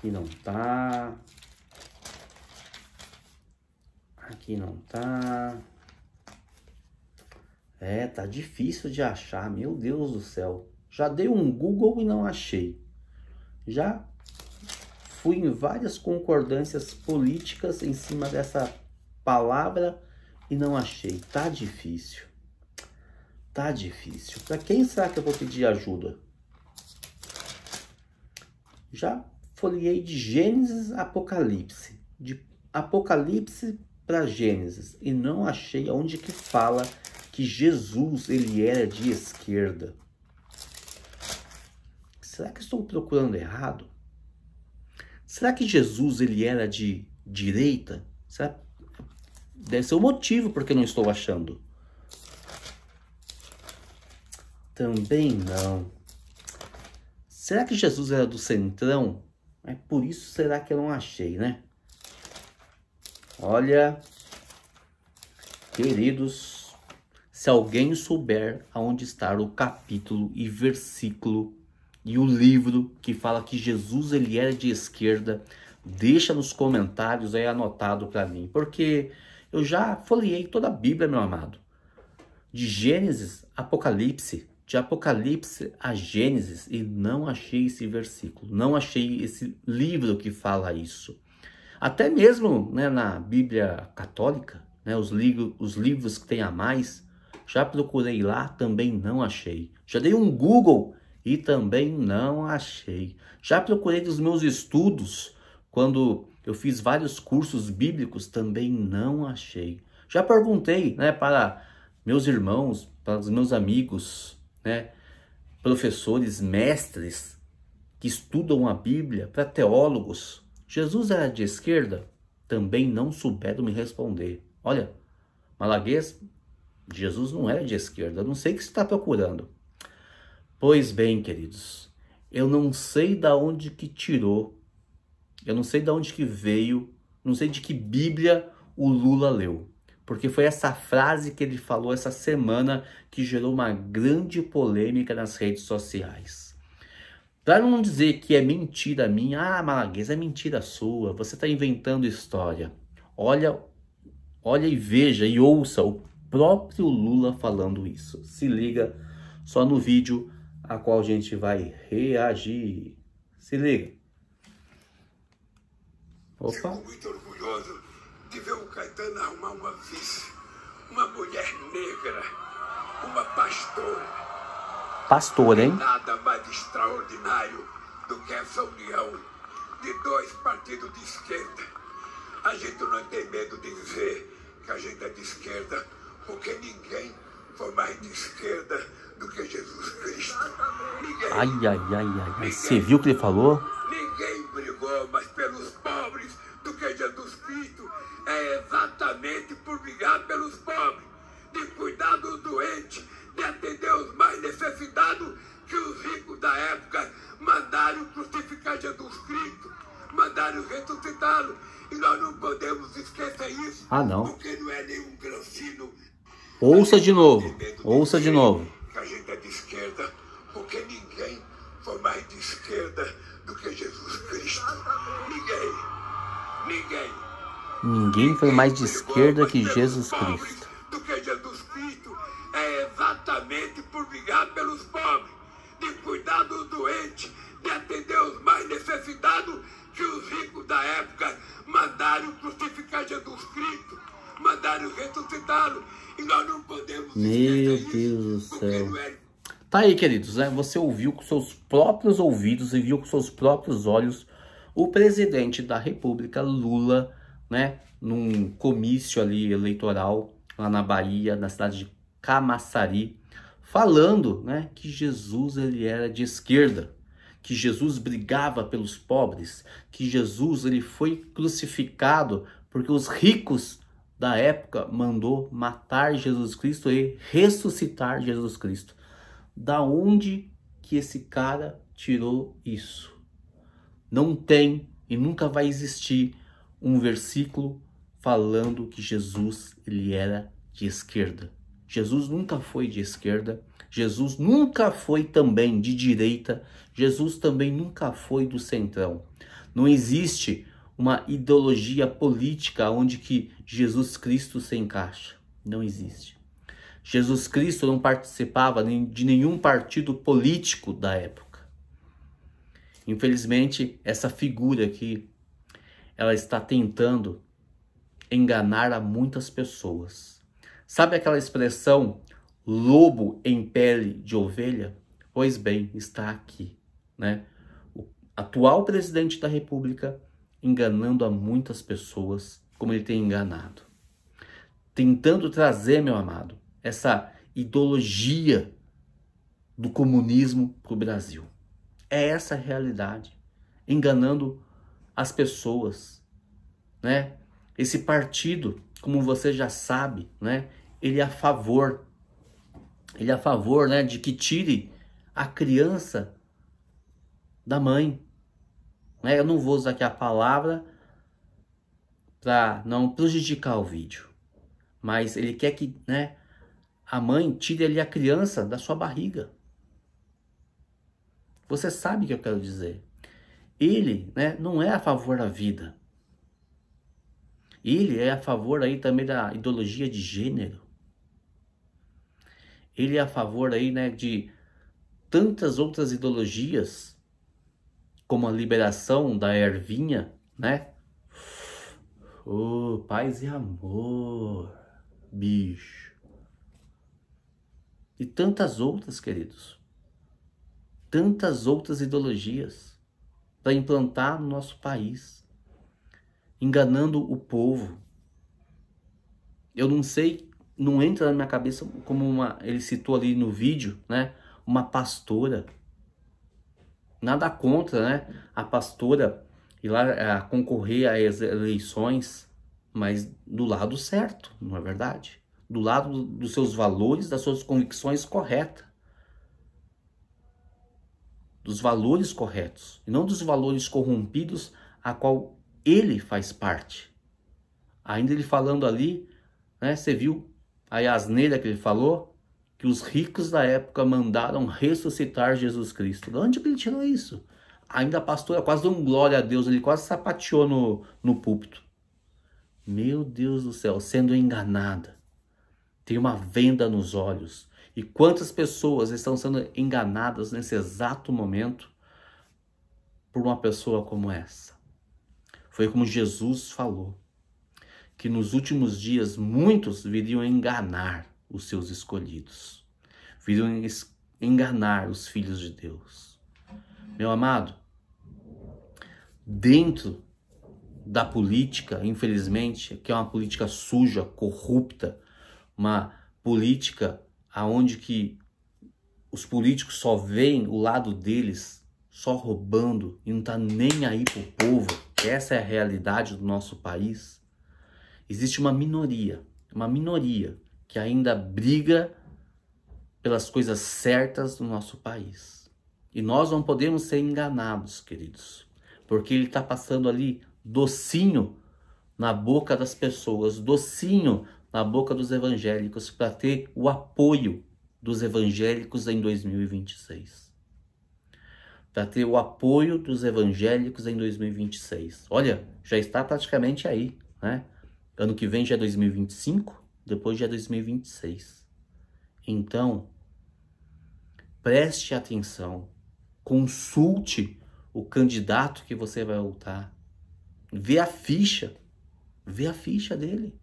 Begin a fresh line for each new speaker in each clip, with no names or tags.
Aqui não tá. Aqui não tá. É, tá difícil de achar, meu Deus do céu. Já dei um Google e não achei. Já fui em várias concordâncias políticas em cima dessa palavra e não achei. Tá difícil. Tá difícil. Para quem será que eu vou pedir ajuda? Já folhei de Gênesis a Apocalipse, de Apocalipse para Gênesis, e não achei onde que fala que Jesus ele era de esquerda. Será que estou procurando errado? Será que Jesus ele era de direita? Será? Deve ser o motivo porque não estou achando. Também não. Será que Jesus era do centrão? Mas por isso será que eu não achei, né? Olha, queridos, se alguém souber aonde está o capítulo e versículo e o livro que fala que Jesus ele era é de esquerda, deixa nos comentários aí anotado para mim, porque eu já folhei toda a Bíblia, meu amado. De Gênesis, Apocalipse, de Apocalipse a Gênesis e não achei esse versículo, não achei esse livro que fala isso. Até mesmo né, na Bíblia Católica, né, os, livros, os livros que tem a mais, já procurei lá, também não achei. Já dei um Google e também não achei. Já procurei nos meus estudos, quando eu fiz vários cursos bíblicos, também não achei. Já perguntei né, para meus irmãos, para os meus amigos, né? professores, mestres que estudam a Bíblia, para teólogos. Jesus era de esquerda? Também não souberam me responder. Olha, Malaguês, Jesus não era de esquerda, não sei o que você está procurando. Pois bem, queridos, eu não sei da onde que tirou, eu não sei da onde que veio, não sei de que Bíblia o Lula leu porque foi essa frase que ele falou essa semana que gerou uma grande polêmica nas redes sociais. Para não dizer que é mentira minha, ah, malagueza é mentira sua, você está inventando história. Olha, olha e veja e ouça o próprio Lula falando isso. Se liga só no vídeo a qual a gente vai reagir. Se liga. Opa. Fico muito orgulhoso de ver o Caetano arrumar uma vice, uma mulher negra, uma pastora. Pastora, hein? Nada mais extraordinário do que essa união de dois partidos de esquerda. A gente não tem medo de dizer que a gente é de esquerda, porque ninguém foi mais de esquerda do que Jesus Cristo. Ninguém. Ai, ai, ai, ai, ai. Você viu o que ele falou? por brigar pelos pobres, de cuidar dos doentes, de atender os mais necessitados que os ricos da época mandaram crucificar Jesus Cristo, mandaram ressuscitá-lo. E nós não podemos esquecer isso, ah, não. porque não é nenhum grancino. Ouça de novo, ouça de novo. Ninguém foi mais de esquerda que Jesus Cristo. Do que Jesus Cristo é exatamente por brigar pelos pobres, de cuidar dos doentes, de atender os mais necessitados que os ricos da época mandaram crucificar Jesus Cristo, mandaram ressuscitá-lo. E nós não podemos Meu Deus do céu. É tá aí, queridos, né? Você ouviu com seus próprios ouvidos e viu com seus próprios olhos o presidente da República, Lula, né? num comício ali eleitoral lá na Bahia, na cidade de Camaçari, falando, né, que Jesus ele era de esquerda, que Jesus brigava pelos pobres, que Jesus ele foi crucificado porque os ricos da época mandou matar Jesus Cristo e ressuscitar Jesus Cristo. Da onde que esse cara tirou isso? Não tem e nunca vai existir um versículo falando que Jesus ele era de esquerda. Jesus nunca foi de esquerda, Jesus nunca foi também de direita, Jesus também nunca foi do centrão. Não existe uma ideologia política onde que Jesus Cristo se encaixa. Não existe. Jesus Cristo não participava de nenhum partido político da época. Infelizmente, essa figura aqui, ela está tentando enganar a muitas pessoas. Sabe aquela expressão lobo em pele de ovelha? Pois bem, está aqui, né? O atual presidente da República enganando a muitas pessoas, como ele tem enganado. Tentando trazer, meu amado, essa ideologia do comunismo para o Brasil. É essa a realidade, enganando as pessoas, né? Esse partido, como você já sabe, né, ele é a favor, ele é a favor né, de que tire a criança da mãe. Né? Eu não vou usar aqui a palavra para não prejudicar o vídeo, mas ele quer que né, a mãe tire ali a criança da sua barriga. Você sabe o que eu quero dizer. Ele né, não é a favor da vida. Ele é a favor aí também da ideologia de gênero. Ele é a favor aí, né, de tantas outras ideologias, como a liberação da ervinha, né? Oh, paz e amor, bicho. E tantas outras, queridos. Tantas outras ideologias para implantar no nosso país enganando o povo. Eu não sei, não entra na minha cabeça como uma, ele citou ali no vídeo, né? Uma pastora. Nada contra, né? A pastora ir lá eh, a concorrer às eleições, mas do lado certo, não é verdade? Do lado dos seus valores, das suas convicções corretas. Dos valores corretos, e não dos valores corrompidos a qual ele faz parte. Ainda ele falando ali, né, você viu a asneira que ele falou, que os ricos da época mandaram ressuscitar Jesus Cristo. De onde que ele tirou isso? Ainda a pastora quase deu um glória a Deus, ele quase sapateou no, no púlpito. Meu Deus do céu, sendo enganada. Tem uma venda nos olhos. E quantas pessoas estão sendo enganadas nesse exato momento por uma pessoa como essa? Foi como Jesus falou, que nos últimos dias muitos viriam enganar os seus escolhidos, viriam enganar os filhos de Deus. Meu amado, dentro da política, infelizmente, que é uma política suja, corrupta, uma política aonde que os políticos só veem o lado deles, só roubando e não tá nem aí pro povo essa é a realidade do nosso país, existe uma minoria, uma minoria que ainda briga pelas coisas certas do nosso país. E nós não podemos ser enganados, queridos, porque ele está passando ali docinho na boca das pessoas, docinho na boca dos evangélicos, para ter o apoio dos evangélicos em 2026 para ter o apoio dos evangélicos em 2026. Olha, já está praticamente aí, né? Ano que vem já é 2025, depois já é 2026. Então, preste atenção, consulte o candidato que você vai votar, vê a ficha, vê a ficha dele,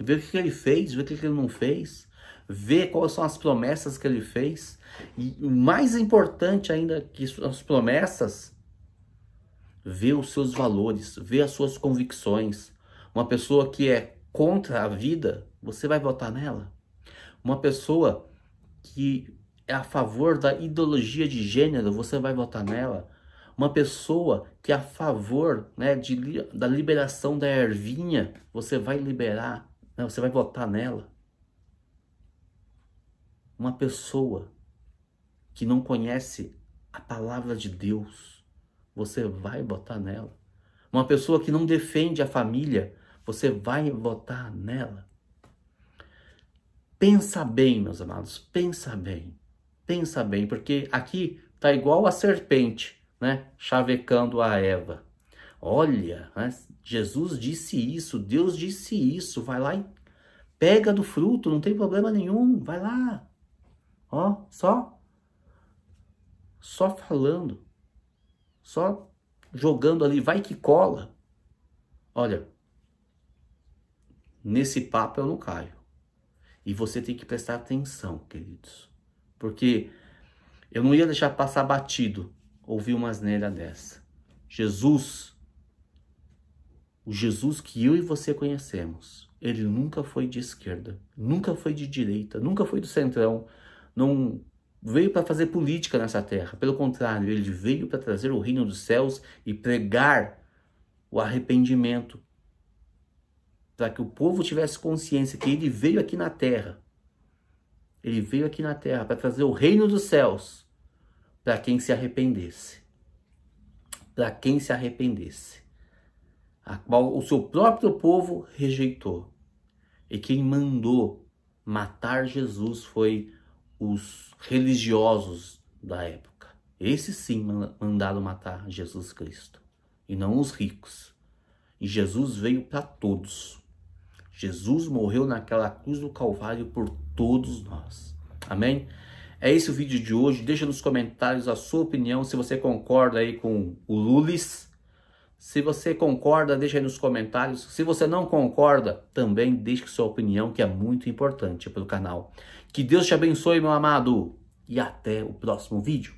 vê o que ele fez, vê o que ele não fez ver quais são as promessas que ele fez. E o mais importante ainda que as promessas, ver os seus valores, ver as suas convicções. Uma pessoa que é contra a vida, você vai votar nela? Uma pessoa que é a favor da ideologia de gênero, você vai votar nela? Uma pessoa que é a favor né, de, da liberação da ervinha, você vai liberar, né, você vai votar nela? uma pessoa que não conhece a palavra de Deus, você vai votar nela. Uma pessoa que não defende a família, você vai votar nela. Pensa bem, meus amados, pensa bem. Pensa bem, porque aqui tá igual a serpente, né? Chavecando a Eva. Olha, né? Jesus disse isso, Deus disse isso, vai lá e pega do fruto, não tem problema nenhum, vai lá. Ó, só. Só falando. Só jogando ali, vai que cola. Olha, nesse papo eu não caio. E você tem que prestar atenção, queridos. Porque eu não ia deixar passar batido ouvir uma asneira dessa. Jesus, o Jesus que eu e você conhecemos, ele nunca foi de esquerda, nunca foi de direita, nunca foi do centrão, não veio para fazer política nessa terra. Pelo contrário, ele veio para trazer o reino dos céus e pregar o arrependimento. Para que o povo tivesse consciência que ele veio aqui na terra. Ele veio aqui na terra para trazer o reino dos céus para quem se arrependesse. Para quem se arrependesse. A qual o seu próprio povo rejeitou. E quem mandou matar Jesus foi os religiosos da época. Esses sim mandaram matar Jesus Cristo, e não os ricos. E Jesus veio para todos. Jesus morreu naquela cruz do Calvário por todos nós. Amém? É esse o vídeo de hoje. Deixa nos comentários a sua opinião, se você concorda aí com o Lulis. Se você concorda, deixa aí nos comentários. Se você não concorda, também deixe sua opinião, que é muito importante para o canal. Que Deus te abençoe, meu amado, e até o próximo vídeo.